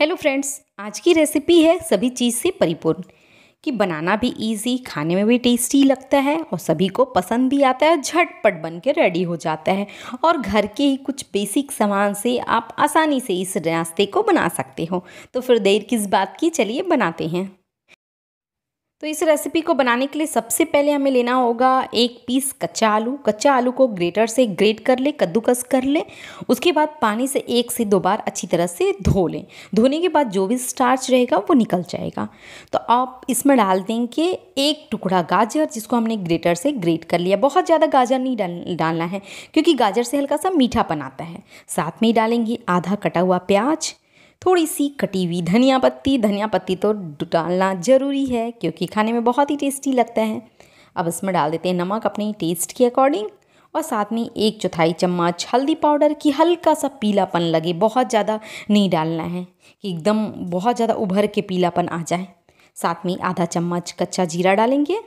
hello friends आज की recipe है सभी चीज़ से परिपूर्ण कि बनाना भी इजी खाने में भी टेस्टी लगता है और सभी को पसंद भी आता है झटपट बन के रेडी हो जाता है और घर के ही कुछ बेसिक सामान से आप आसानी से इस नाश्ते को बना सकते हो तो फिर देर किस बात की चलिए बनाते हैं तो इस रेसिपी को बनाने के लिए सबसे पहले हमें लेना होगा एक पीस कच्चा आलू कच्चा आलू को ग्रेटर से ग्रेट कर ले कद्दूकस कर ले उसके बाद पानी से एक से दो बार अच्छी तरह से धो लें धोने के बाद जो भी स्टार्च रहेगा वो निकल जाएगा तो आप इसमें डाल देंगे एक टुकड़ा गाजर जिसको हमने ग्रेटर से ग्रेट कर लिया बहुत ज़्यादा गाजर नहीं डाल डालना है क्योंकि गाजर से हल्का सा मीठापन आता है साथ में ही डालेंगी आधा कटा हुआ प्याज थोड़ी सी कटी हुई धनिया पत्ती धनिया पत्ती तो डालना ज़रूरी है क्योंकि खाने में बहुत ही टेस्टी लगता है अब इसमें डाल देते हैं नमक अपने टेस्ट के अकॉर्डिंग और साथ में एक चौथाई चम्मच हल्दी पाउडर की हल्का सा पीलापन लगे बहुत ज़्यादा नहीं डालना है कि एकदम बहुत ज़्यादा उभर के पीलापन आ जाए साथ में आधा चम्मच कच्चा जीरा डालेंगे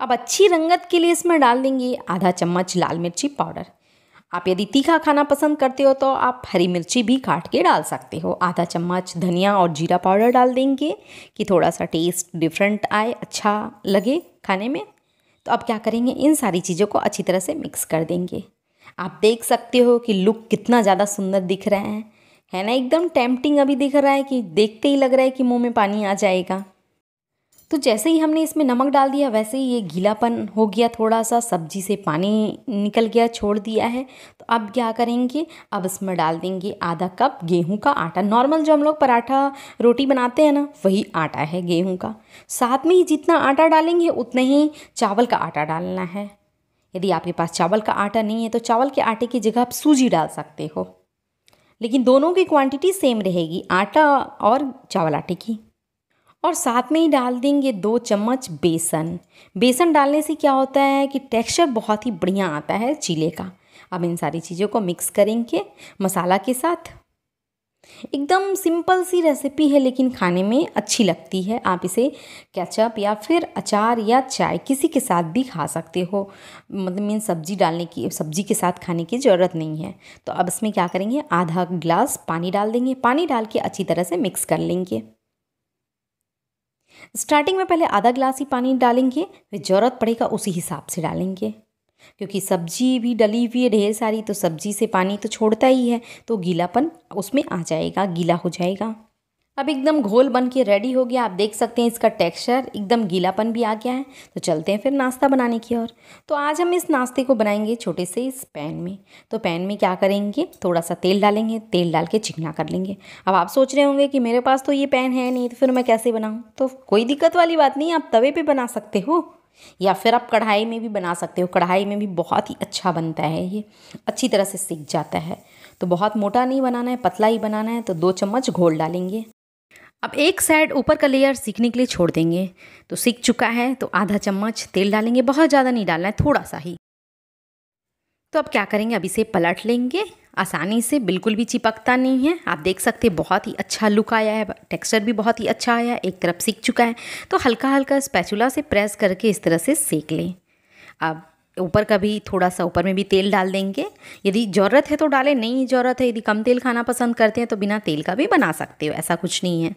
अब अच्छी रंगत के लिए इसमें डाल देंगे आधा चम्मच लाल मिर्ची पाउडर आप यदि तीखा खाना पसंद करते हो तो आप हरी मिर्ची भी काट के डाल सकते हो आधा चम्मच धनिया और जीरा पाउडर डाल देंगे कि थोड़ा सा टेस्ट डिफरेंट आए अच्छा लगे खाने में तो अब क्या करेंगे इन सारी चीज़ों को अच्छी तरह से मिक्स कर देंगे आप देख सकते हो कि लुक कितना ज़्यादा सुंदर दिख रहा है है ना एकदम टेम्पटिंग अभी दिख रहा है कि देखते ही लग रहा है कि मुंह में पानी आ जाएगा तो जैसे ही हमने इसमें नमक डाल दिया वैसे ही ये गीलापन हो गया थोड़ा सा सब्जी से पानी निकल गया छोड़ दिया है तो अब क्या करेंगे अब इसमें डाल देंगे आधा कप गेहूं का आटा नॉर्मल जो हम लोग पराठा रोटी बनाते हैं ना वही आटा है गेहूं का साथ में ही जितना आटा डालेंगे उतना ही चावल का आटा डालना है यदि आपके पास चावल का आटा नहीं है तो चावल के आटे की जगह आप सूजी डाल सकते हो लेकिन दोनों की क्वांटिटी सेम रहेगी आटा और चावल आटे की और साथ में ही डाल देंगे दो चम्मच बेसन बेसन डालने से क्या होता है कि टेक्सचर बहुत ही बढ़िया आता है चीले का अब इन सारी चीज़ों को मिक्स करेंगे मसाला के साथ एकदम सिंपल सी रेसिपी है लेकिन खाने में अच्छी लगती है आप इसे कैचअप या फिर अचार या चाय किसी के साथ भी खा सकते हो मतलब मीन सब्जी डालने की सब्जी के साथ खाने की ज़रूरत नहीं है तो अब इसमें क्या करेंगे आधा गिलास पानी डाल देंगे पानी डाल के अच्छी तरह से मिक्स कर लेंगे स्टार्टिंग में पहले आधा ग्लास ही पानी डालेंगे फिर ज़रूरत पड़ेगा उसी हिसाब से डालेंगे क्योंकि सब्जी भी डली हुई है ढेर सारी तो सब्जी से पानी तो छोड़ता ही है तो गीलापन उसमें आ जाएगा गीला हो जाएगा अब एकदम घोल बन के रेडी हो गया आप देख सकते हैं इसका टेक्सचर एकदम गीलापन भी आ गया है तो चलते हैं फिर नाश्ता बनाने की ओर तो आज हम इस नाश्ते को बनाएंगे छोटे से इस पैन में तो पैन में क्या करेंगे थोड़ा सा तेल डालेंगे तेल डाल के चिकना कर लेंगे अब आप सोच रहे होंगे कि मेरे पास तो ये पैन है नहीं तो फिर मैं कैसे बनाऊँ तो कोई दिक्कत वाली बात नहीं आप तवे पर बना सकते हो या फिर आप कढ़ाई में भी बना सकते हो कढ़ाई में भी बहुत ही अच्छा बनता है ये अच्छी तरह से सीख जाता है तो बहुत मोटा नहीं बनाना है पतला ही बनाना है तो दो चम्मच घोल डालेंगे अब एक साइड ऊपर का लेयर सीखने के लिए छोड़ देंगे तो सीख चुका है तो आधा चम्मच तेल डालेंगे बहुत ज़्यादा नहीं डालना है थोड़ा सा ही तो अब क्या करेंगे अब इसे पलट लेंगे आसानी से बिल्कुल भी चिपकता नहीं है आप देख सकते हैं बहुत ही अच्छा लुक आया है टेक्सचर भी बहुत ही अच्छा आया है एक तरफ सीख चुका है तो हल्का हल्का स्पैचुला से प्रेस करके इस तरह से सेक लें अब ऊपर का भी थोड़ा सा ऊपर में भी तेल डाल देंगे यदि ज़रूरत है तो डालें नहीं ज़रूरत है यदि कम तेल खाना पसंद करते हैं तो बिना तेल का भी बना सकते हो ऐसा कुछ नहीं है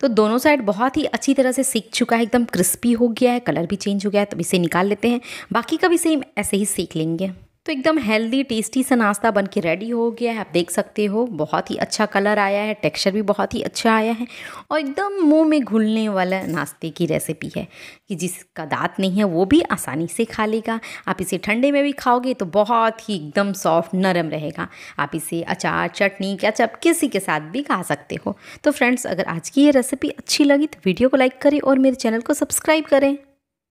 तो दोनों साइड बहुत ही अच्छी तरह से सीख चुका है एकदम क्रिस्पी हो गया है कलर भी चेंज हो गया है तब इसे निकाल लेते हैं बाकी का भी सेम ऐसे ही सीख लेंगे तो एकदम हेल्दी टेस्टी सा नाश्ता बन के रेडी हो गया है आप देख सकते हो बहुत ही अच्छा कलर आया है टेक्सचर भी बहुत ही अच्छा आया है और एकदम मुंह में घुलने वाला नाश्ते की रेसिपी है कि जिसका दांत नहीं है वो भी आसानी से खा लेगा आप इसे ठंडे में भी खाओगे तो बहुत ही एकदम सॉफ्ट नरम रहेगा आप इसे अचार चटनी चप किसी के साथ भी खा सकते हो तो फ्रेंड्स अगर आज की ये रेसिपी अच्छी लगी तो वीडियो को लाइक करें और मेरे चैनल को सब्सक्राइब करें